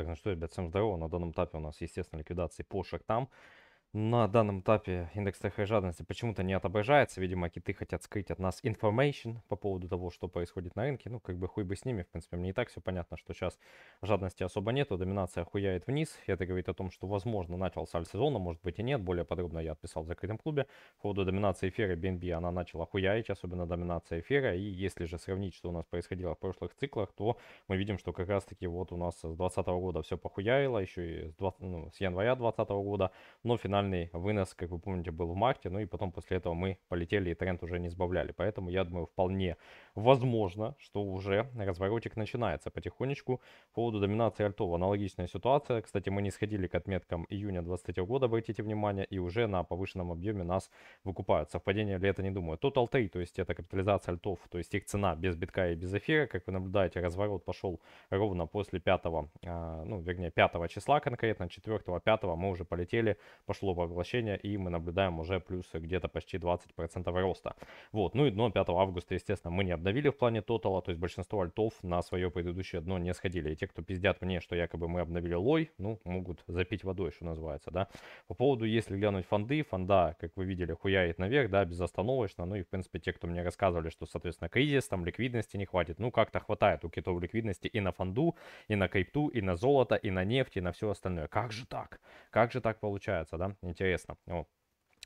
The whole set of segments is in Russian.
Так, ну что, ребят, всем здорово. На данном этапе у нас, естественно, ликвидации по там на данном этапе индекс страха и жадности почему-то не отображается. Видимо, киты хотят скрыть от нас information по поводу того, что происходит на рынке. Ну, как бы хуй бы с ними. В принципе, мне и так все понятно, что сейчас жадности особо нету. Доминация хуяет вниз. Это говорит о том, что, возможно, начался аль сезона, может быть и нет. Более подробно я отписал в закрытом клубе. По поводу доминации эфира BNB она начала хуяить, особенно доминация эфира. И если же сравнить, что у нас происходило в прошлых циклах, то мы видим, что как раз-таки вот у нас с 2020 года все похуяило, еще и с, 20, ну, с января 2020 года, но финально финальный вынос, как вы помните, был в марте, ну и потом после этого мы полетели и тренд уже не сбавляли. Поэтому я думаю, вполне возможно, что уже разворотик начинается потихонечку. По поводу доминации альтов аналогичная ситуация. Кстати, мы не сходили к отметкам июня 2023 года, обратите внимание, и уже на повышенном объеме нас выкупают. Совпадение ли это, не думаю. Total 3, то есть это капитализация альтов, то есть их цена без битка и без эфира. Как вы наблюдаете, разворот пошел ровно после 5, а, ну вернее 5 числа конкретно, 4, 5 мы уже полетели, пошло поглощения, и мы наблюдаем уже плюсы где-то почти 20% роста. Вот, ну и дно 5 августа, естественно, мы не обновили в плане тотала, то есть большинство альтов на свое предыдущее дно не сходили. И те, кто пиздят мне, что якобы мы обновили лой, ну, могут запить водой, что называется, да. По поводу, если глянуть фонды, фонда, как вы видели, хуяет наверх, да, безостановочно, ну и, в принципе, те, кто мне рассказывали, что, соответственно, кризис, там ликвидности не хватит, ну, как-то хватает у китов ликвидности и на фонду, и на крипту, и на золото, и на нефть, и на все остальное. Как же так? Как же так получается, да? интересно. Вот.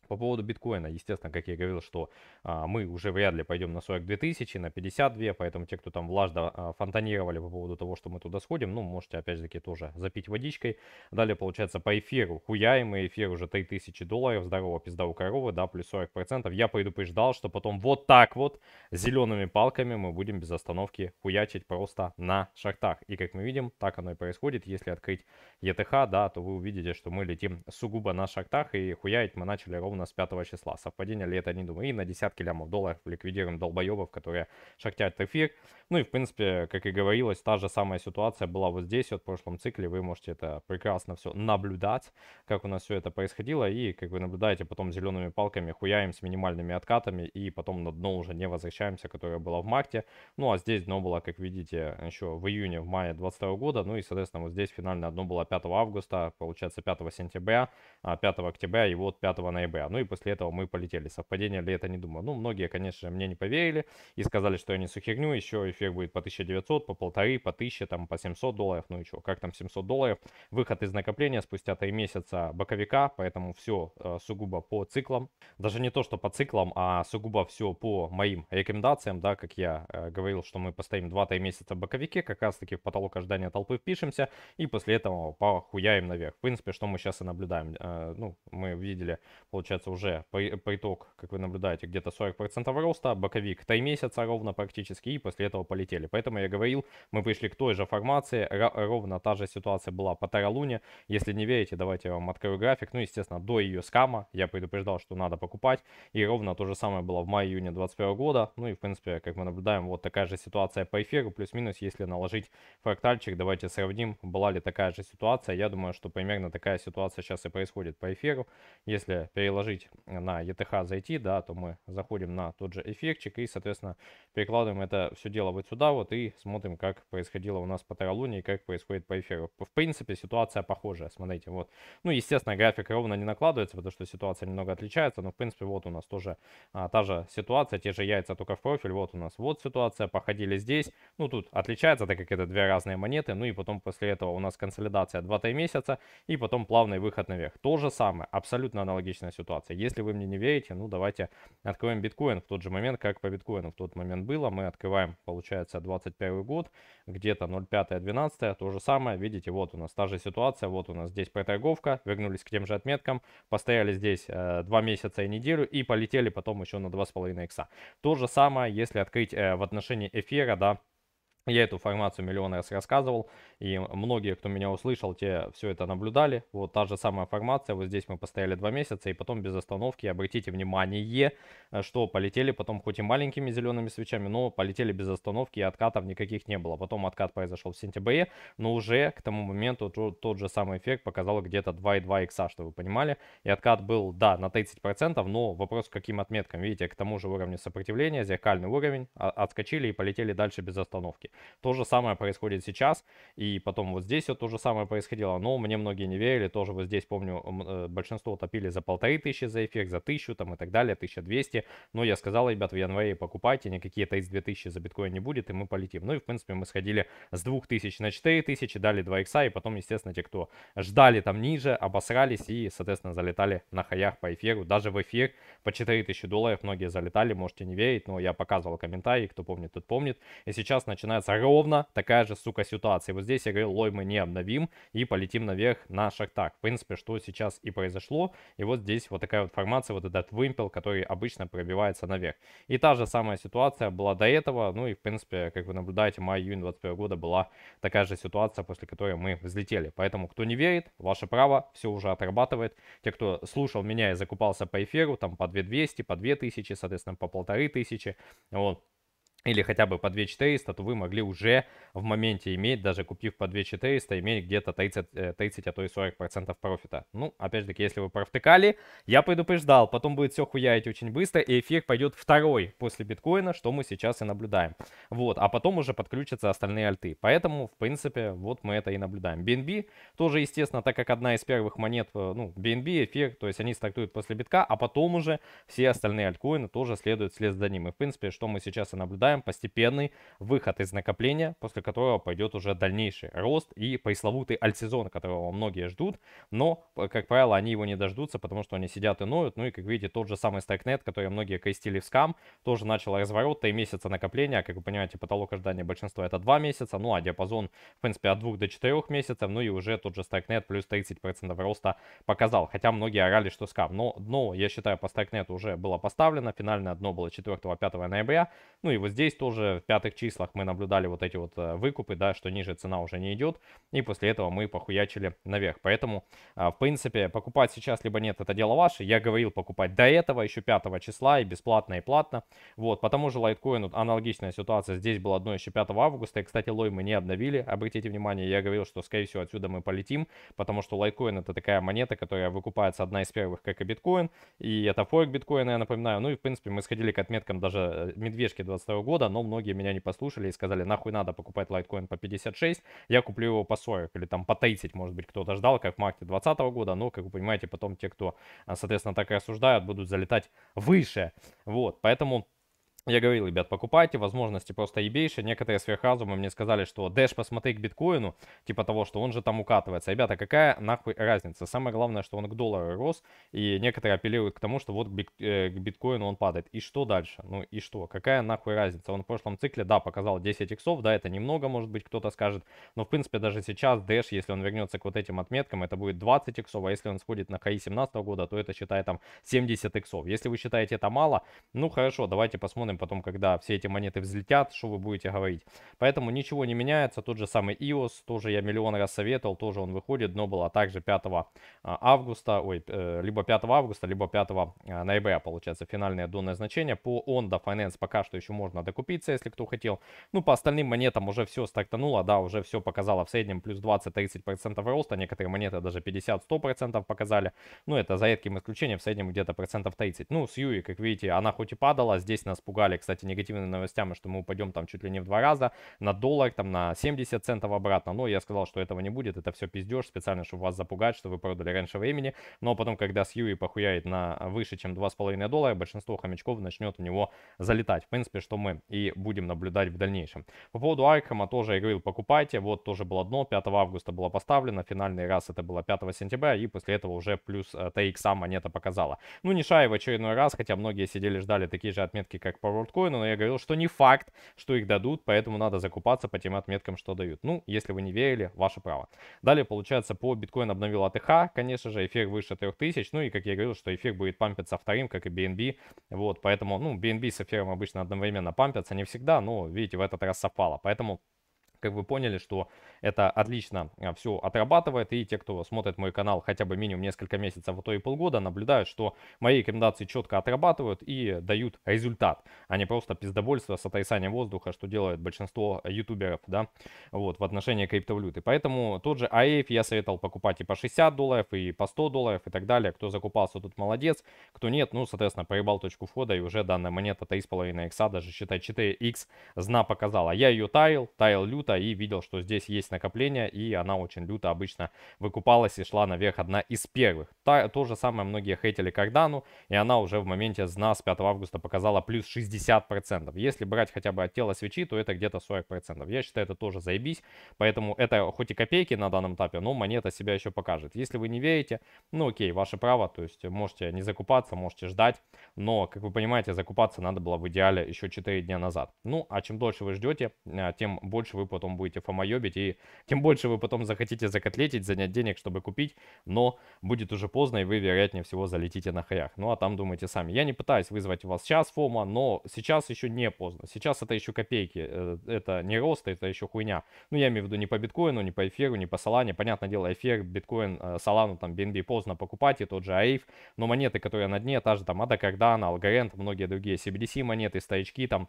По поводу биткоина, естественно, как я говорил, что а, мы уже вряд ли пойдем на 42 тысячи, на 52, поэтому те, кто там влажно а, фонтанировали по поводу того, что мы туда сходим, ну, можете, опять таки, тоже запить водичкой. Далее, получается, по эфиру хуяем, и эфир уже 3000 долларов, здорово, пизда у коровы, да, плюс 40%. Я предупреждал, что потом вот так вот, зелеными палками мы будем без остановки хуячить просто на шахтах. И, как мы видим, так оно и происходит. Если открыть ETH, да, то вы увидите, что мы летим сугубо на шахтах и хуярить мы начали ровно у нас 5 числа. Совпадение ли это, не думаю. И на десятки лямов долларов ликвидируем долбоебов, которые шахтят эфир. Ну и, в принципе, как и говорилось, та же самая ситуация была вот здесь, вот в прошлом цикле. Вы можете это прекрасно все наблюдать, как у нас все это происходило. И, как вы наблюдаете, потом зелеными палками хуяем с минимальными откатами. И потом на дно уже не возвращаемся, которое было в марте. Ну а здесь дно было, как видите, еще в июне, в мае 2022 года. Ну и, соответственно, вот здесь финальное дно было 5 августа, получается 5 сентября, 5 а октября и вот 5 ноября. ЦРА. Ну и после этого мы полетели. Совпадение ли это, не думаю. Ну, многие, конечно, мне не поверили и сказали, что я не херню, еще эффект будет по 1900, по полторы, по 1000, там, по 700 долларов, ну и что, как там 700 долларов, выход из накопления спустя 3 месяца боковика, поэтому все э, сугубо по циклам, даже не то, что по циклам, а сугубо все по моим рекомендациям, да, как я э, говорил, что мы постоим 2-3 месяца в боковике, как раз таки в потолок ожидания толпы впишемся, и после этого похуяем наверх. В принципе, что мы сейчас и наблюдаем, э, ну, мы видели, получается, получается, уже по, как вы наблюдаете, где-то 40% роста, боковик 3 месяца ровно практически, и после этого полетели. Поэтому я говорил, мы вышли к той же формации, ровно та же ситуация была по Таралуне. Если не верите, давайте я вам открою график. Ну, естественно, до ее скама я предупреждал, что надо покупать, и ровно то же самое было в мае-июне 2021 года. Ну и, в принципе, как мы наблюдаем, вот такая же ситуация по эфиру, плюс-минус, если наложить фрактальчик, давайте сравним, была ли такая же ситуация. Я думаю, что примерно такая ситуация сейчас и происходит по эфиру. Если переложить отложить на ETH зайти, да, то мы заходим на тот же эффектчик и, соответственно, перекладываем это все дело вот сюда вот и смотрим, как происходило у нас по Тералуне и как происходит по эфиру. В принципе, ситуация похожая, смотрите, вот. Ну, естественно, график ровно не накладывается, потому что ситуация немного отличается, но, в принципе, вот у нас тоже а, та же ситуация, те же яйца только в профиль, вот у нас вот ситуация, походили здесь, ну, тут отличается, так как это две разные монеты, ну, и потом после этого у нас консолидация 2-3 месяца, и потом плавный выход наверх. То же самое, абсолютно аналогичная ситуация ситуация. Если вы мне не верите, ну давайте откроем биткоин в тот же момент, как по биткоину в тот момент было. Мы открываем, получается, 21 год, где-то 0.5-12, то же самое. Видите, вот у нас та же ситуация, вот у нас здесь проторговка, вернулись к тем же отметкам, постояли здесь э, 2 месяца и неделю и полетели потом еще на 2,5 икса. То же самое, если открыть э, в отношении эфира, да, я эту формацию миллион раз рассказывал, и многие, кто меня услышал, те все это наблюдали. Вот та же самая формация, вот здесь мы постояли два месяца, и потом без остановки, обратите внимание, э, что полетели потом хоть и маленькими зелеными свечами, но полетели без остановки, и откатов никаких не было. Потом откат произошел в сентябре, но уже к тому моменту тот, же самый эффект показал где-то 2,2 икса, что вы понимали. И откат был, да, на 30%, но вопрос к каким отметкам. Видите, к тому же уровню сопротивления, зеркальный уровень, а, отскочили и полетели дальше без остановки. То же самое происходит сейчас, и потом вот здесь вот то же самое происходило, но мне многие не верили, тоже вот здесь, помню, э, большинство топили за полторы тысячи за эффект, за тысячу там и так далее, 1200, но я сказал, ребят, в январе покупайте, никакие 32 за биткоин не будет, и мы полетим. Ну и, в принципе, мы сходили с 2000 на 4000, дали 2 икса, и потом, естественно, те, кто ждали там ниже, обосрались и, соответственно, залетали на хаях по эфиру, даже в эфир по 4000 долларов многие залетали, можете не верить, но я показывал комментарии, кто помнит, тот помнит, и сейчас начинается сейчас ровно такая же, сука, ситуация. Вот здесь я говорил, лой мы не обновим и полетим наверх на шахтах. В принципе, что сейчас и произошло. И вот здесь вот такая вот формация, вот этот вымпел, который обычно пробивается наверх. И та же самая ситуация была до этого. Ну и, в принципе, как вы наблюдаете, май-июнь 2021 года была такая же ситуация, после которой мы взлетели. Поэтому, кто не верит, ваше право, все уже отрабатывает. Те, кто слушал меня и закупался по эфиру, там по 2200, по 2000, соответственно, по 1500, вот, или хотя бы по 2 400, то вы могли уже в моменте иметь, даже купив по 2 400, иметь где-то 30, 30, э, а то и 40% профита. Ну, опять же таки, если вы провтыкали, я предупреждал, потом будет все хуярить очень быстро, и эфир пойдет второй после биткоина, что мы сейчас и наблюдаем. Вот, а потом уже подключатся остальные альты. Поэтому, в принципе, вот мы это и наблюдаем. BNB тоже, естественно, так как одна из первых монет, э, ну, BNB, эфир, то есть они стартуют после битка, а потом уже все остальные альткоины тоже следуют вслед за ним. И, в принципе, что мы сейчас и наблюдаем, наблюдаем постепенный выход из накопления, после которого пойдет уже дальнейший рост и пресловутый альтсезон, которого многие ждут, но, э, как правило, они его не дождутся, потому что они сидят и ноют. Ну и, как видите, тот же самый StackNet, который многие крестили в скам, тоже начал разворот, и месяца накопления, как вы понимаете, потолок ожидания большинства это 2 месяца, ну а диапазон, в принципе, от 2 до 4 месяцев, ну и уже тот же StackNet плюс 30% роста показал, хотя многие орали, что скам, но дно, я считаю, по StackNet уже было поставлено, финальное дно было 4-5 ноября, ну и вот здесь здесь тоже в пятых числах мы наблюдали вот эти вот э, выкупы, да, что ниже цена уже не идет, и после этого мы похуячили наверх. Поэтому, а, в принципе, покупать сейчас либо нет, это дело ваше. Я говорил покупать до этого, еще 5 числа, и бесплатно, и платно. Вот, потому же лайткоину аналогичная ситуация. Здесь было одно еще 5 августа, и, кстати, лой мы не обновили. Обратите внимание, я говорил, что, скорее всего, отсюда мы полетим, потому что лайткоин это такая монета, которая выкупается одна из первых, как и биткоин, и это форк биткоина, я напоминаю. Ну и, в принципе, мы сходили к отметкам даже э, медвежки 22 года, года, но многие меня не послушали и сказали, нахуй надо покупать лайткоин по 56, я куплю его по 40 или там по 30, может быть, кто-то ждал, как в марте 2020 года, но, как вы понимаете, потом те, кто, а, соответственно, так и осуждают, будут залетать выше, вот, поэтому я говорил, ребят, покупайте, возможности просто ебейшие. Некоторые сверхразумы мне сказали, что Дэш, посмотри к биткоину, типа того, что он же там укатывается. Ребята, какая нахуй разница? Самое главное, что он к доллару рос, и некоторые апеллируют к тому, что вот э, к, биткоину он падает. И что дальше? Ну и что? Какая нахуй разница? Он в прошлом цикле, да, показал 10 иксов, да, это немного, может быть, кто-то скажет, но в принципе даже сейчас Дэш, если он вернется к вот этим отметкам, это будет 20 иксов, а если он сходит на КАИ 17 года, то это считает там 70 иксов. Если вы считаете это мало, ну хорошо, давайте посмотрим, довольны потом, когда все эти монеты взлетят, что вы будете говорить. Поэтому ничего не меняется. Тот же самый EOS, тоже я миллион раз советовал, тоже он выходит, но было также 5 а, августа, ой, э, либо 5 августа, либо 5 а, ноября, получается, финальное донное значение. По Onda Finance пока что еще можно докупиться, если кто хотел. Ну, по остальным монетам уже все стартануло, да, уже все показало в среднем плюс 20-30% роста, некоторые монеты даже 50-100% показали. Ну, это за редким исключением, в среднем где-то процентов 30. Ну, с Юи, как видите, она хоть и падала, здесь нас пугает пугали, кстати, негативными новостями, что мы упадем там чуть ли не в два раза на доллар, там на 70 центов обратно. Но я сказал, что этого не будет, это все пиздеж, специально, чтобы вас запугать, что вы продали раньше времени. Но потом, когда с юи похуяет на а, выше, чем 2,5 доллара, большинство хомячков начнет у него залетать. В принципе, что мы и будем наблюдать в дальнейшем. По поводу Архама тоже я говорил, покупайте. Вот тоже было дно, 5 августа было поставлено, финальный раз это было 5 сентября, и после этого уже плюс сама э, монета показала. Ну, не шай в очередной раз, хотя многие сидели ждали такие же отметки, как по WorldCoin, но я говорил, что не факт, что их дадут, поэтому надо закупаться по тем отметкам, что дают. Ну, если вы не верили, ваше право. Далее, получается, по биткоин обновил АТХ, конечно же, эфир выше 3000, ну и, как я говорил, что эфир будет пампиться вторым, как и BNB, вот, поэтому, ну, BNB с эфиром обычно одновременно пампятся, не всегда, но, видите, в этот раз совпало, поэтому как вы поняли, что это отлично а, все отрабатывает. И те, кто смотрит мой канал хотя бы минимум несколько месяцев, а то и полгода, наблюдают, что мои рекомендации четко отрабатывают и дают результат, а не просто пиздовольство, сотрясание воздуха, что делает большинство ютуберов, да, вот, в отношении криптовалюты. Поэтому тот же AF а я советовал покупать и по 60 долларов, и по 100 долларов, и так далее. Кто закупался, тут молодец, кто нет, ну, соответственно, проебал точку входа, и уже данная монета 3,5 икса, даже считай 4 x зна показала. А я ее таил, таил люто, фронта и видел, что здесь есть накопление, и она очень люто обычно выкупалась и шла наверх одна из первых. Та, то же самое многие хейтили Кардану, и она уже в моменте зна с 5 августа показала плюс 60%. Если брать хотя бы от тела свечи, то это где-то 40%. Я считаю, это тоже заебись, поэтому это хоть и копейки на данном этапе, но монета себя еще покажет. Если вы не верите, ну окей, ваше право, то есть можете не закупаться, можете ждать, но, как вы понимаете, закупаться надо было в идеале еще 4 дня назад. Ну, а чем дольше вы ждете, э, тем больше вы потом будете фомоебить, и тем больше вы потом захотите закотлетить, занять денег, чтобы купить, но будет уже поздно, и вы, вероятнее всего, залетите на хрях. Ну, а там думайте сами. Я не пытаюсь вызвать у вас сейчас фома, но сейчас еще не поздно. Сейчас это еще копейки, э, это не рост, это еще хуйня. Ну, я имею в виду не по биткоину, не по эфиру, не по салане Понятное дело, эфир, биткоин, салану э, там, BNB поздно покупать, и тот же AIF, но монеты, которые на дне, та же там Ада Кардана, Алгорент, многие другие CBDC монеты, стоячки там,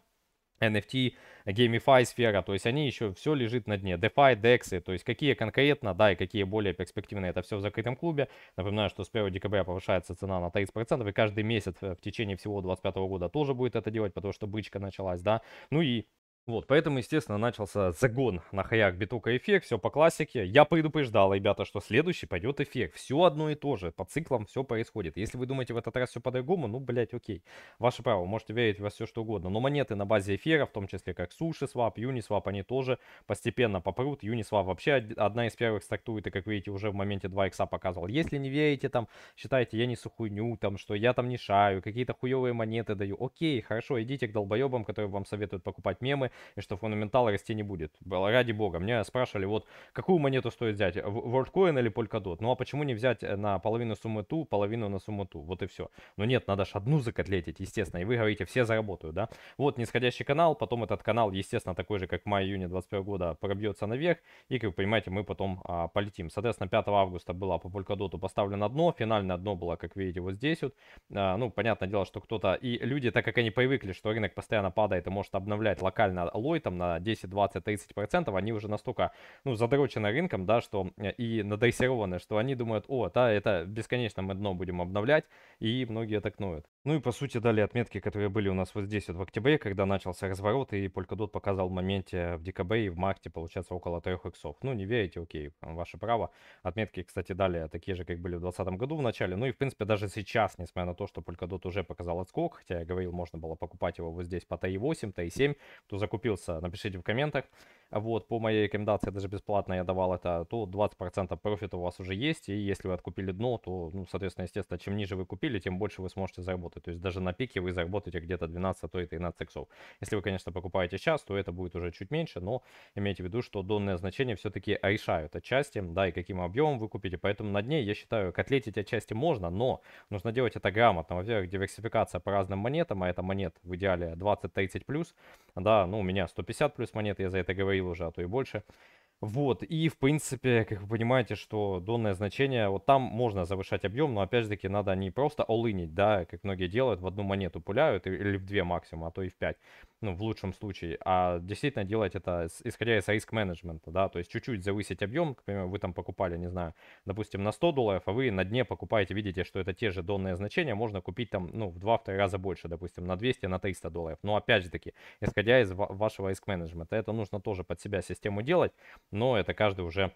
NFT, GameFi сфера, то есть они еще все лежит на дне. DeFi, DEX, то есть какие конкретно, да, и какие более перспективные, это все в закрытом клубе. Напоминаю, что с 1 декабря повышается цена на 30%, и каждый месяц э, в течение всего 2025 года тоже будет это делать, потому что бычка началась, да. Ну и вот, поэтому, естественно, начался загон на хаяк битука эффект, все по классике. Я предупреждал, ребята, что следующий пойдет эффект. Все одно и то же, по циклам все происходит. Если вы думаете в этот раз все по-другому, ну, блять, окей. Ваше право, можете верить во все что угодно. Но монеты на базе эфира, в том числе как Суши Свап, Юнисвап, они тоже постепенно попрут. Юнисвап вообще одна из первых стартует, и, как видите, уже в моменте 2 икса показывал. Если не верите, там, считайте, я не сухуню, там, что я там не шаю, какие-то хуевые монеты даю. Окей, хорошо, идите к долбоебам, которые вам советуют покупать мемы, и что фундаментал расти не будет. Ради бога. меня спрашивали, вот какую монету стоит взять, WorldCoin или Polkadot? Ну а почему не взять э, на половину суммы ту, половину на сумму ту? Вот и все. Но ну, нет, надо же одну закотлетить, естественно. И вы говорите, все заработают, да? Вот нисходящий канал, потом этот канал, естественно, такой же, как в мае-июне 2021 года, пробьется наверх. И, как вы понимаете, мы потом а, полетим. Соответственно, 5 августа было по Polkadot поставлено дно, финальное дно было, как видите, вот здесь вот. А, ну, понятное дело, что кто-то... И люди, так как они привыкли, что рынок постоянно падает и может обновлять локально на алой там на 10, 20, 30 процентов, они уже настолько, ну, задрочены рынком, да, что э, и надрессированы, что они думают, о, да, это бесконечно мы дно будем обновлять, и многие так ноют. Ну и, по сути, дали отметки, которые были у нас вот здесь вот в октябре, когда начался разворот, и Polkadot показал в моменте в декабре и в марте, получается, около трех иксов. Ну, не верите, окей, ваше право. Отметки, кстати, дали такие же, как были в 2020 году в начале. Ну и, в принципе, даже сейчас, несмотря на то, что Polkadot уже показал отскок, хотя я говорил, можно было покупать его вот здесь по ТАИ 8, ТАИ 7, кто закупился, напишите в комментах вот, по моей рекомендации, даже бесплатно я давал это, то 20% профита у вас уже есть, и если вы откупили дно, то, ну, соответственно, естественно, чем ниже вы купили, тем больше вы сможете заработать, то есть даже на пике вы заработаете где-то 12, а то и 13 иксов. Если вы, конечно, покупаете сейчас, то это будет уже чуть меньше, но имейте в виду, что данное значения все-таки решают отчасти, да, и каким объемом вы купите, поэтому на дне, я считаю, котлетить отчасти можно, но нужно делать это грамотно, во-первых, диверсификация по разным монетам, а это монет в идеале 20-30+, плюс, да, ну, у меня 150 плюс монет, я за это говорю, фейл уже, а то и больше. Вот, и в принципе, как вы понимаете, что донное значение, вот там можно завышать объем, но опять же таки надо не просто олынить, да, как многие делают, в одну монету пуляют или в две максимум, а то и в пять ну, в лучшем случае, а действительно делать это исходя из риск-менеджмента, да, то есть чуть-чуть завысить объем, к примеру, вы там покупали, не знаю, допустим, на 100 долларов, а вы на дне покупаете, видите, что это те же донные значения, можно купить там, ну, в 2-2 раза больше, допустим, на 200, на 300 долларов, но опять же таки, исходя из вашего риск-менеджмента, это нужно тоже под себя систему делать, но это каждый уже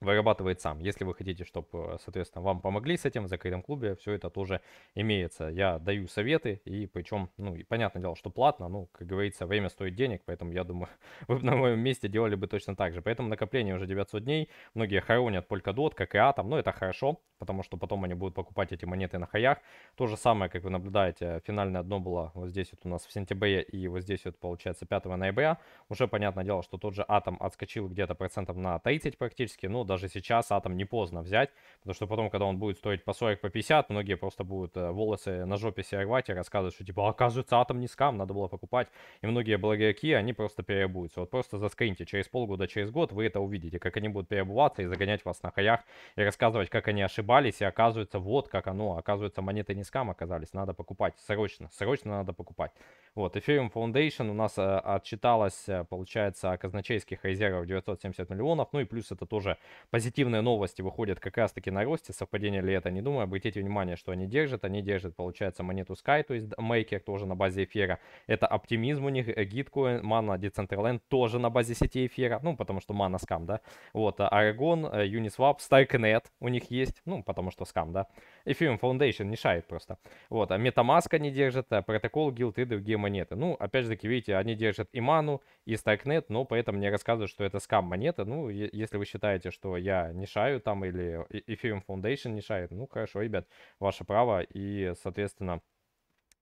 вырабатывает сам. Если вы хотите, чтобы, соответственно, вам помогли с этим в закрытом клубе, все это тоже имеется. Я даю советы, и причем, ну, и понятное дело, что платно, ну, как говорится, время стоит денег, поэтому я думаю, вы на моем месте делали бы точно так же. Поэтому накопление уже 900 дней, многие хоронят Polkadot, как и Atom, но ну, это хорошо, потому что потом они будут покупать эти монеты на хаях. То же самое, как вы наблюдаете, финальное дно было вот здесь вот у нас в сентябре и вот здесь вот получается 5 ноября. Уже понятное дело, что тот же Атом отскочил где-то процентов на 30 практически, но даже сейчас Атом не поздно взять, потому что потом, когда он будет стоить по 40, по 50, многие просто будут э, волосы на жопе себе рвать и рассказывать, что типа, оказывается, Атом не скам, надо было покупать. И многие блогерки, они просто переобуются. Вот просто заскриньте, через полгода, через год вы это увидите, как они будут переобуваться и загонять вас на хаях и рассказывать, как они ошибаются ошибались, и оказывается, вот как оно, оказывается, монеты не скам оказались, надо покупать, срочно, срочно надо покупать. Вот, Ethereum Foundation у нас э, отчиталось, э, получается, о казначейских резервах 970 миллионов, ну и плюс это тоже позитивные новости выходят как раз-таки на росте, совпадение ли это, не думаю, обратите внимание, что они держат, они держат, получается, монету Sky, то есть Maker тоже на базе эфира, это оптимизм у них, Gitcoin, э, Mana Decentraland тоже на базе сети эфира, ну, потому что Mana скам, да, вот, а Aragon, Uniswap, Starknet у них есть, ну, потому что скам, да. Ethereum Foundation не просто. Вот, а MetaMask они держат, а протокол Guild и другие монеты. Ну, опять же таки, видите, они держат и Ману, и Starknet, но поэтому этом не рассказывают, что это скам монета. Ну, если вы считаете, что я не там или Ethereum Foundation не ну, хорошо, ребят, ваше право и, соответственно,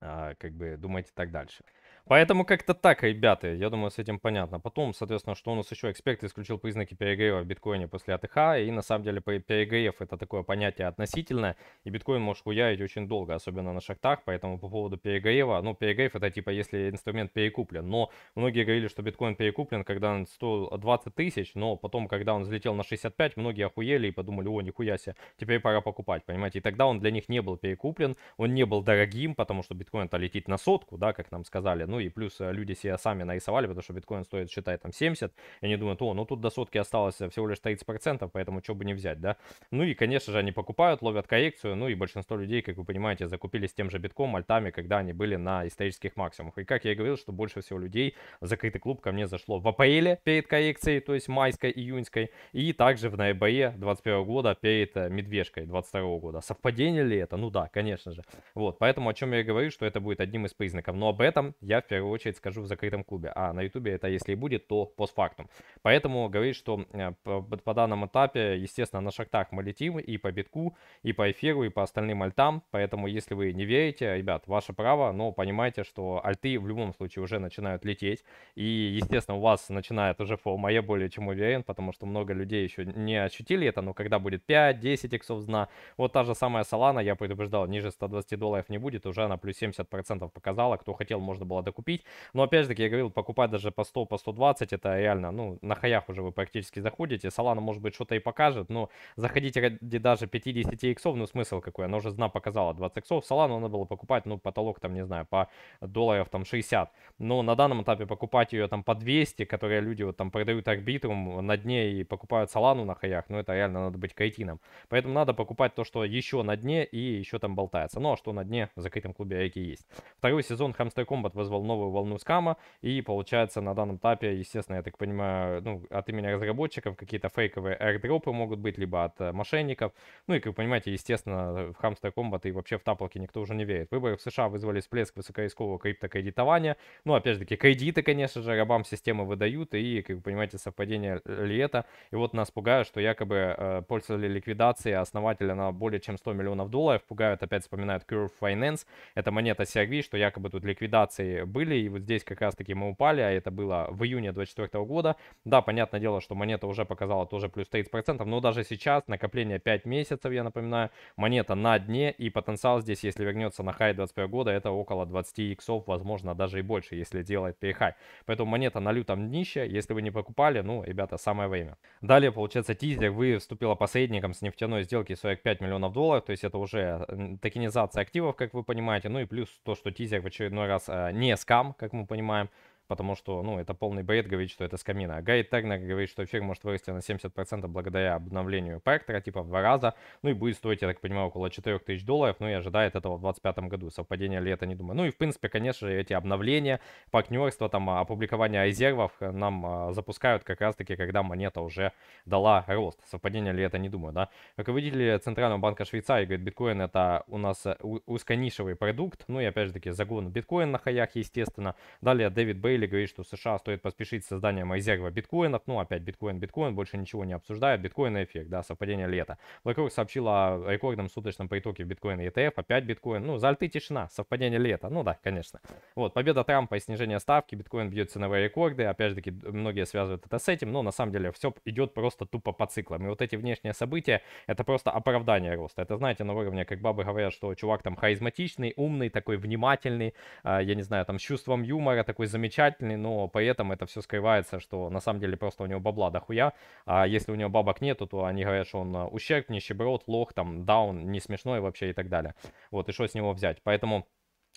а, как бы думайте так дальше. Поэтому как-то так, ребята, я думаю, с этим понятно. Потом, соответственно, что у нас еще? Эксперт исключил признаки перегрева в биткоине после АТХ, и на самом деле перегрев это такое понятие относительное, и биткоин может хуярить очень долго, особенно на шахтах, поэтому по поводу перегрева, ну, перегрев это типа, если инструмент перекуплен, но многие говорили, что биткоин перекуплен, когда он стоил 20 тысяч, но потом, когда он взлетел на 65, многие охуели и подумали, о, нихуя себе, теперь пора покупать, понимаете, и тогда он для них не был перекуплен, он не был дорогим, потому что биткоин-то летит на сотку, да, как нам сказали, ну, ну и плюс э, люди себе сами нарисовали, потому что биткоин стоит, считай, там 70, и они думают, о, ну тут до сотки осталось э, всего лишь 30%, поэтому что бы не взять, да. Ну и, конечно же, они покупают, ловят коррекцию, ну и большинство людей, как вы понимаете, закупились тем же битком, альтами, когда они были на исторических максимумах. И как я и говорил, что больше всего людей в закрытый клуб ко мне зашло в апреле перед коррекцией, то есть майской, июньской, и также в ноябре 21 года перед э, медвежкой 22 года. Совпадение ли это? Ну да, конечно же. Вот, поэтому о чем я и говорю, что это будет одним из признаков. Но об этом я первую очередь скажу в закрытом клубе, а на ютубе это если и будет, то постфактум. Поэтому говорить, что э, по, по данному этапе, естественно, на шахтах мы летим и по битку, и по эфиру, и по остальным альтам, поэтому если вы не верите, ребят, ваше право, но понимайте, что альты в любом случае уже начинают лететь, и, естественно, у вас начинает уже фома, я более чем уверен, потому что много людей еще не ощутили это, но когда будет 5-10 иксов зна, вот та же самая Solana, я предупреждал, ниже 120 долларов не будет, уже она плюс 70% показала, кто хотел, можно было докупить купить. Но опять же таки, я говорил, покупать даже по 100, по 120, это реально, ну, на хаях уже вы практически заходите. Солана, может быть, что-то и покажет, но заходите ради даже 50 иксов, ну, смысл какой, она уже зна показала 20 иксов. салану надо было покупать, ну, потолок там, не знаю, по долларов там 60. Но на данном этапе покупать ее там по 200, которые люди вот там продают арбитрум на дне и покупают салану на хаях, ну, это реально надо быть кретином. Поэтому надо покупать то, что еще на дне и еще там болтается. Ну, а что на дне в закрытом клубе реки а есть. Второй сезон Hamster Combat вызвал новую волну скама, и получается на данном этапе, естественно, я так понимаю, ну, от имени разработчиков какие-то фейковые airdropы могут быть, либо от э, мошенников, ну и, как вы понимаете, естественно, в Hamster Combat и вообще в таплоке никто уже не верит. Выборы в США вызвали всплеск высокорискового криптокредитования, ну, опять-таки, же кредиты, конечно же, рабам системы выдают, и, как вы понимаете, совпадение ли это, и вот нас пугают, что якобы э, пользователи ликвидации основателя на более чем 100 миллионов долларов пугают, опять вспоминают Curve Finance, это монета CRV, что якобы тут ликвидации были, и вот здесь как раз-таки мы упали, а это было в июне 2024 года. Да, понятное дело, что монета уже показала тоже плюс 30%, но даже сейчас накопление 5 месяцев, я напоминаю, монета на дне, и потенциал здесь, если вернется на хай 2021 года, это около 20 иксов, возможно, даже и больше, если делает перехай. Поэтому монета на лютом днище, если вы не покупали, ну, ребята, самое время. Далее, получается, тизер вы вступила посредником с нефтяной сделки 45 миллионов долларов, то есть это уже токенизация активов, как вы понимаете, ну и плюс то, что тизер в очередной раз а, не скам, как мы понимаем потому что, ну, это полный бред говорит, что это с камина. А Тернер говорит, что эфир может вырасти на 70% благодаря обновлению проектора, типа в два раза, ну и будет стоить, я так понимаю, около 4000 долларов, ну и ожидает этого в 2025 году. Совпадение ли это, не думаю. Ну и, в принципе, конечно же, эти обновления, партнерства, там, а, опубликование резервов нам а, запускают как раз-таки, когда монета уже дала рост. Совпадение ли это, не думаю, да. Руководитель Центрального банка Швейцарии говорит, биткоин это у нас э, узконишевый продукт, ну и опять же таки загон биткоин на хаях, естественно. Далее Дэвид Бейл говорили, говорит, что США стоит поспешить с созданием резерва биткоинов. Ну, опять биткоин, биткоин, больше ничего не обсуждает. Биткоин эффект, да, совпадение лета. BlackRock сообщила о рекордном суточном притоке в биткоин ETF, опять биткоин. Ну, зальты тишина, совпадение лета. Ну да, конечно. Вот, победа Трампа и снижение ставки, биткоин бьет ценовые рекорды. Опять же таки, многие связывают это с этим, но на самом деле все идет просто тупо по циклам. И вот эти внешние события, это просто оправдание роста. Это, знаете, на уровне, как бабы говорят, что чувак там харизматичный, умный, такой внимательный, а, я не знаю, там с чувством юмора, такой замечательный, замечательный, но при этом это все скрывается, что на самом деле просто у него бабла дохуя, а если у него бабок нету, то они говорят, что он а, ущерб, нищеброд, лох, там, даун, не смешной вообще и так далее. Вот, и что с него взять? Поэтому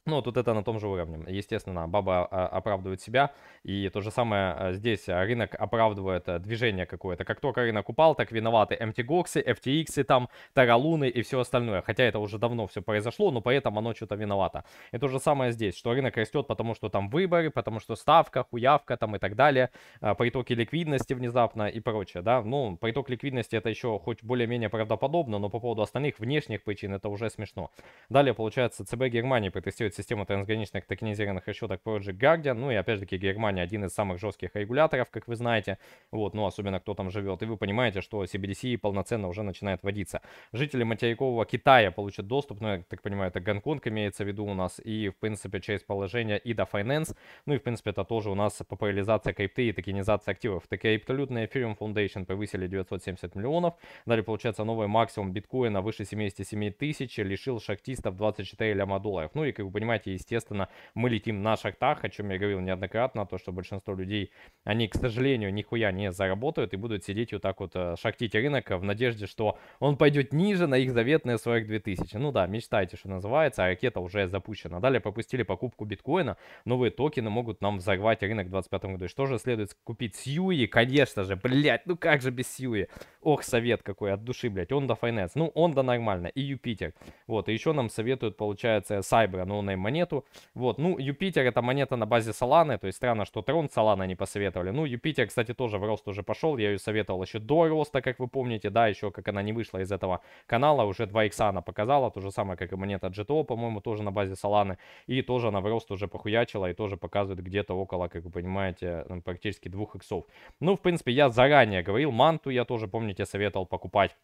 ну, тут это на том же уровне. Естественно, баба а, оправдывает себя. И то же самое а, здесь. А, рынок оправдывает э, движение какое-то. Как только рынок упал, так виноваты MTGOX, FTX, там, Таралуны и все остальное. Хотя это уже давно все произошло, но поэтому оно что-то виновато. И то же самое здесь, что рынок растет, потому что там выборы, потому что ставка, хуявка там и так далее. Притоки ликвидности внезапно и прочее, да. Ну, приток ликвидности это еще хоть более-менее правдоподобно, но по поводу остальных внешних причин это уже смешно. Далее, получается, ЦБ Германии протестирует регулирует систему трансграничных токенизированных расчеток Project Guardian. Ну и опять же таки Германия один из самых жестких регуляторов, как вы знаете. Вот, ну особенно кто там живет. И вы понимаете, что CBDC полноценно уже начинает вводиться. Жители материкового Китая получат доступ, ну я так понимаю, это Гонконг имеется в виду у нас. И в принципе через положение IDA Finance. Ну и в принципе это тоже у нас популяризация крипты и токенизация активов. Такие абсолютные Ethereum Foundation повысили 970 миллионов. Далее получается новый максимум биткоина выше 77 тысяч. Лишил шахтистов 24 ляма долларов. Ну и как бы понимаете, естественно, мы летим на шахтах, о чем я говорил неоднократно, то, что большинство людей, они, к сожалению, нихуя не заработают и будут сидеть вот так вот э, шахтить рынок в надежде, что он пойдет ниже на их заветные 42 тысячи. Ну да, мечтайте, что называется, а ракета уже запущена. Далее пропустили покупку биткоина, новые токены могут нам взорвать рынок в 2025 году. И что же следует купить Сьюи? Конечно же, блять, ну как же без Сьюи? Ох, совет какой от души, блять, он до Finance. Ну, он Онда нормально, и Юпитер. Вот, и еще нам советуют, получается, Сайбра, но ну, он Solana монету. Вот, ну, Юпитер это монета на базе Solana, то есть странно, что Трон Solana не посоветовали. Ну, Юпитер, кстати, тоже в рост уже пошел, я ее советовал еще до роста, как вы помните, да, еще как она не вышла из этого канала, уже 2 икса она показала, то же самое, как и монета GTO, по-моему, тоже на базе Solana, и тоже она в рост уже похуячила и тоже показывает где-то около, как вы понимаете, практически 2 иксов. Ну, в принципе, я заранее говорил, Манту я тоже, помните, советовал покупать.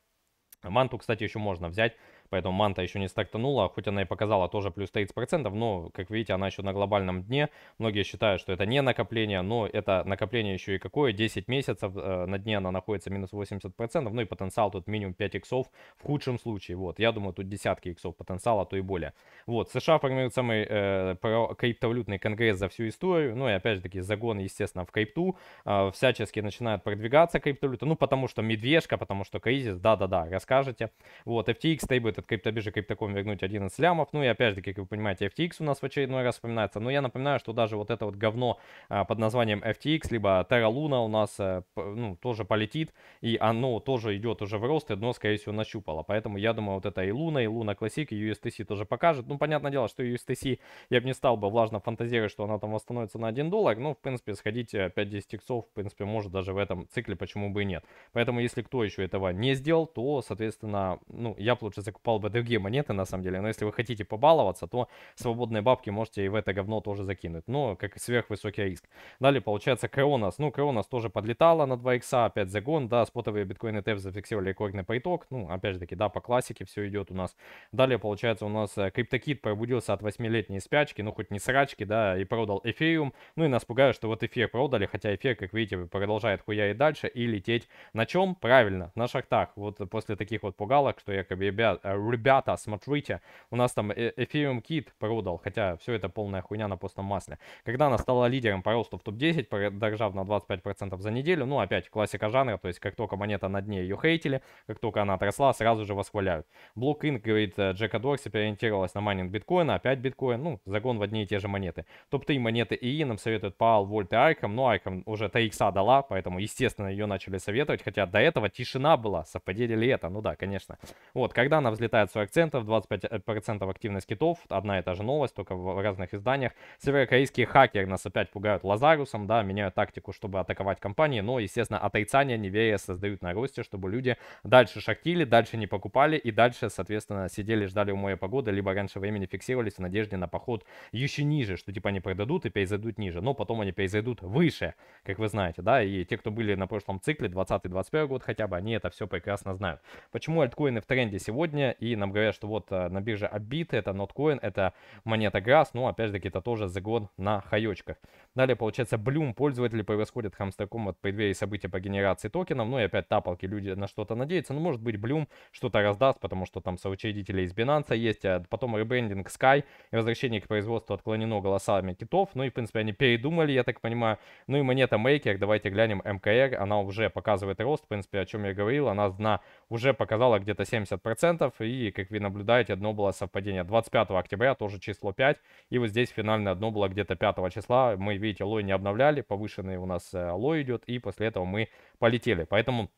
Манту, кстати, еще можно взять поэтому манта еще не стартанула, хоть она и показала тоже плюс 30%, но, как видите, она еще на глобальном дне. Многие считают, что это не накопление, но это накопление еще и какое, 10 месяцев, э, на дне она находится минус 80%, ну и потенциал тут минимум 5 иксов в худшем случае, вот, я думаю, тут десятки иксов потенциала, то и более. Вот, США формирует самый э, криптовалютный конгресс за всю историю, ну и опять же таки загон, естественно, в крипту, э, всячески начинают продвигаться криптовалюта, ну потому что медвежка, потому что кризис, да-да-да, расскажете. Вот, FTX требует этот криптобиржи криптоком вернуть 11 лямов. Ну и опять же, как вы понимаете, FTX у нас в очередной раз вспоминается. Но я напоминаю, что даже вот это вот говно а, под названием FTX, либо Terra Luna у нас а, ну, тоже полетит, и оно тоже идет уже в рост, и дно, скорее всего, нащупало. Поэтому я думаю, вот это и Луна, и Луна Classic, и USTC тоже покажет. Ну, понятное дело, что USTC я бы не стал бы влажно фантазировать, что она там восстановится на 1 доллар, но, ну, в принципе, сходить 5-10 э, иксов, в принципе, может даже в этом цикле, почему бы и нет. Поэтому, если кто еще этого не сделал, то, соответственно, ну, я бы лучше закупал покупал бы другие монеты, на самом деле. Но если вы хотите побаловаться, то свободные бабки можете и в это говно тоже закинуть. Но как сверхвысокий риск. Далее получается Креонас. Ну, Креонас тоже подлетала на 2 икса, опять загон. Да, спотовые биткоины ETF зафиксировали рекордный поиток. Ну, опять же таки, да, по классике все идет у нас. Далее получается у нас э, Криптокит пробудился от 8-летней спячки, ну, хоть не срачки, да, и продал эфириум. Ну, и нас пугают, что вот эфир продали, хотя эфир, как видите, продолжает хуя и дальше и лететь. На чем? Правильно, на шахтах. Вот после таких вот пугалок, что якобы, ребят, ребята, смотрите, у нас там э-, Ethereum Kit продал, хотя все это полная хуйня на постном масле. Когда она стала лидером по росту в топ-10, подорожав на 25% за неделю, ну опять классика жанра, то есть как только монета на дне ее хейтили, как только она отросла, сразу же восхваляют. Блок Инк, говорит, э, Джека Дорси переориентировалась на майнинг биткоина, опять биткоин, ну, загон в одни и те же монеты. Топ-3 монеты ИИ нам советуют Паал, Вольт и Айком, но Айком уже TX дала, поэтому, естественно, ее начали советовать, хотя до этого тишина была, совпадение ли это, ну да, конечно. Вот, когда она взлетела ликвидацию акцентов, 25% активность китов, одна и та же новость, только в разных изданиях. Северокорейские хакеры нас опять пугают Лазарусом, да, меняют тактику, чтобы атаковать компании, но, естественно, отрицание, неверие создают на росте, чтобы люди дальше шахтили, дальше не покупали и дальше, соответственно, сидели, ждали у моря погоды, либо раньше времени фиксировались в надежде на поход еще ниже, что типа они продадут и перезайдут ниже, но потом они перезайдут выше, как вы знаете, да, и те, кто были на прошлом цикле, 20-21 год хотя бы, они это все прекрасно знают. Почему альткоины в тренде сегодня и нам говорят, что вот э, на бирже обиты, это ноткоин, это монета газ, ну, опять же таки, это тоже загон на хаечках. Далее, получается, Bloom пользователи превосходят Хамстаком от преддверии события по генерации токенов, ну и опять тапалки, люди на что-то надеются, ну, может быть, Bloom что-то раздаст, потому что там соучредители из Binance есть, а потом ребрендинг Sky и возвращение к производству отклонено голосами китов, ну и, в принципе, они передумали, я так понимаю, ну и монета Maker, давайте глянем, МКР, она уже показывает рост, в принципе, о чем я говорил, она на уже показала где-то 70%, и, как вы наблюдаете, одно было совпадение. 25 октября тоже число 5, и вот здесь финальное одно было где-то 5 числа. Мы, видите, лой не обновляли, повышенный у нас э, лой идет, и после этого мы полетели. Поэтому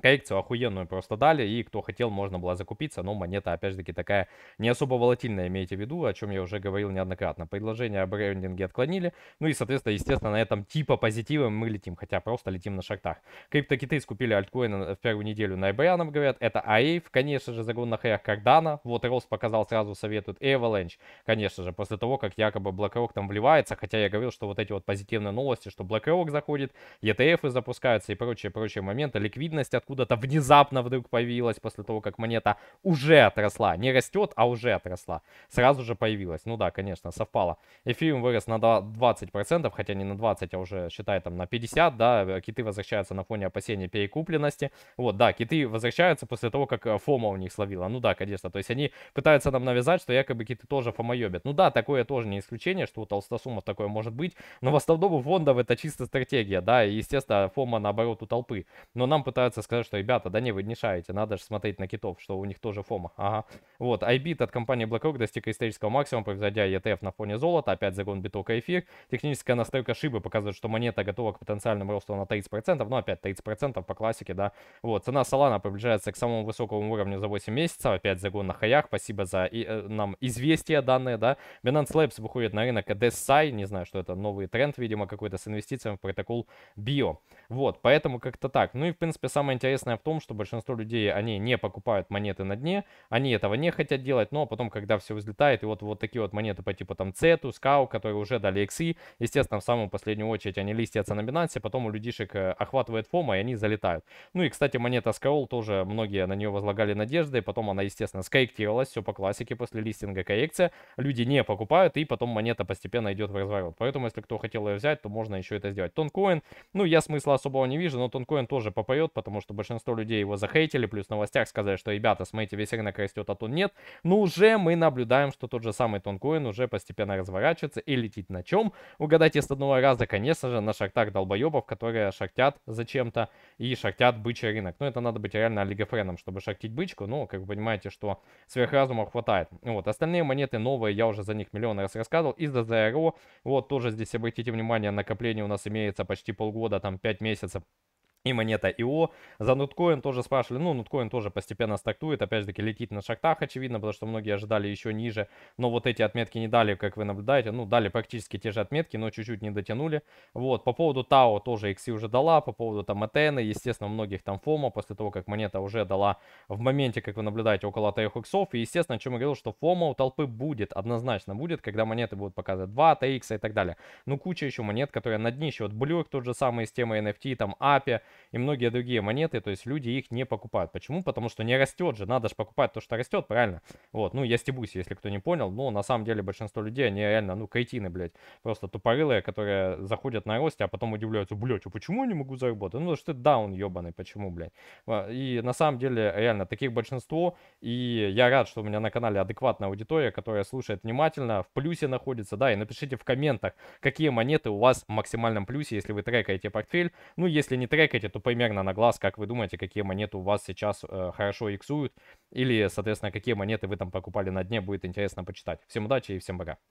Коррекцию охуенную просто дали, и кто хотел, можно было закупиться, но монета, опять же таки, такая не особо волатильная, имейте в виду, о чем я уже говорил неоднократно. Предложение о брендинге отклонили, ну и, соответственно, естественно, на этом типа позитива мы летим, хотя просто летим на шартах. Криптокиты скупили альткоины в первую неделю ноября, нам говорят, это AAVE, конечно же, загон на хаях Кардана, вот рост показал, сразу советуют, и Avalanche, конечно же, после того, как якобы BlackRock там вливается, хотя я говорил, что вот эти вот позитивные новости, что BlackRock заходит, ETF запускаются и прочие-прочие моменты, ликвидность откуда-то внезапно вдруг появилась после того, как монета уже отросла. Не растет, а уже отросла. Сразу же появилась. Ну да, конечно, совпало. Эфириум вырос на 20%, хотя не на 20, а уже считай там на 50, да. Э, киты возвращаются на фоне опасения перекупленности. Вот, да, киты возвращаются после того, как э, Фома у них словила. Ну да, конечно. То есть они пытаются нам навязать, что якобы киты тоже Фома ебят. Ну да, такое тоже не исключение, что у толстосумов такое может быть. Но в основном у фондов это чисто стратегия, да. И, естественно, Фома наоборот у толпы. Но нам пытаются сказать, сказать, что, ребята, да не, вы не шарите, надо же смотреть на китов, что у них тоже фома. Ага. Вот, iBit от компании BlackRock достиг исторического максимума, превзойдя ETF на фоне золота, опять загон битока эфир. Техническая настройка шибы показывает, что монета готова к потенциальному росту на 30%, но ну, опять 30% по классике, да. Вот, цена Solana приближается к самому высокому уровню за 8 месяцев, опять загон на хаях, спасибо за и, э, нам известия данные, да. Binance Labs выходит на рынок DSI, не знаю, что это, новый тренд, видимо, какой-то с инвестициями в протокол BIO. Вот, поэтому как-то так. Ну и, в принципе, самое интересное в том, что большинство людей, они не покупают монеты на дне, они этого не хотят делать, но потом, когда все взлетает, и вот, вот такие вот монеты по типу там Цету, Скау, которые уже дали иксы, естественно, в самую последнюю очередь они листятся на Binance, потом у людишек э, охватывает фома, и они залетают. Ну и, кстати, монета Скаул тоже многие на нее возлагали надежды, и потом она, естественно, скорректировалась, все по классике, после листинга коррекция, люди не покупают, и потом монета постепенно идет в разворот. Поэтому, если кто хотел ее взять, то можно еще это сделать. Тонкоин, ну я смысла особого не вижу, но Тонкоин тоже попоет, потому что что большинство людей его захейтили, плюс в новостях сказали, что, ребята, смотрите, весь рынок растет, а то нет. Но уже мы наблюдаем, что тот же самый тонкоин уже постепенно разворачивается и летит на чем. Угадайте с одного раза, конечно же, на шахтах долбоебов, которые шахтят зачем-то и шахтят бычий рынок. Но ну, это надо быть реально олигофреном, чтобы шахтить бычку. Ну, как вы понимаете, что сверхразума хватает. Вот, остальные монеты новые, я уже за них миллион раз рассказывал. Из ДЗРО, вот, тоже здесь обратите внимание, накопление у нас имеется почти полгода, там 5 месяцев и монета ИО. За Нуткоин тоже спрашивали, ну, Нуткоин тоже постепенно стактует, опять же таки летит на шахтах, очевидно, потому что многие ожидали еще ниже, но вот эти отметки не дали, как вы наблюдаете, ну, дали практически те же отметки, но чуть-чуть не дотянули. Вот, по поводу Тао тоже XC уже дала, по поводу там Атены, естественно, многих там Фома, после того, как монета уже дала в моменте, как вы наблюдаете, около трех иксов, и, естественно, о чем я говорил, что Фома у толпы будет, однозначно будет, когда монеты будут показывать 2, ТХ и так далее. Ну, куча еще монет, которые на днище, вот Блюк тот же самый с темой NFT, там Апи, и многие другие монеты, то есть люди их не покупают. Почему? Потому что не растет же, надо же покупать то, что растет, правильно? Вот, ну я стебусь, если кто не понял, но на самом деле большинство людей, они реально, ну, кретины, блядь, просто тупорылые, которые заходят на росте, а потом удивляются, блядь, а почему я не могу заработать? Ну, что ты даун ебаный, почему, блядь? И на самом деле, реально, таких большинство, и я рад, что у меня на канале адекватная аудитория, которая слушает внимательно, в плюсе находится, да, и напишите в комментах, какие монеты у вас в максимальном плюсе, если вы трекаете портфель, ну, если не трекаете, знаете, то примерно на глаз, как вы думаете, какие монеты у вас сейчас э, хорошо иксуют, или, соответственно, какие монеты вы там покупали на дне, будет интересно почитать. Всем удачи и всем пока.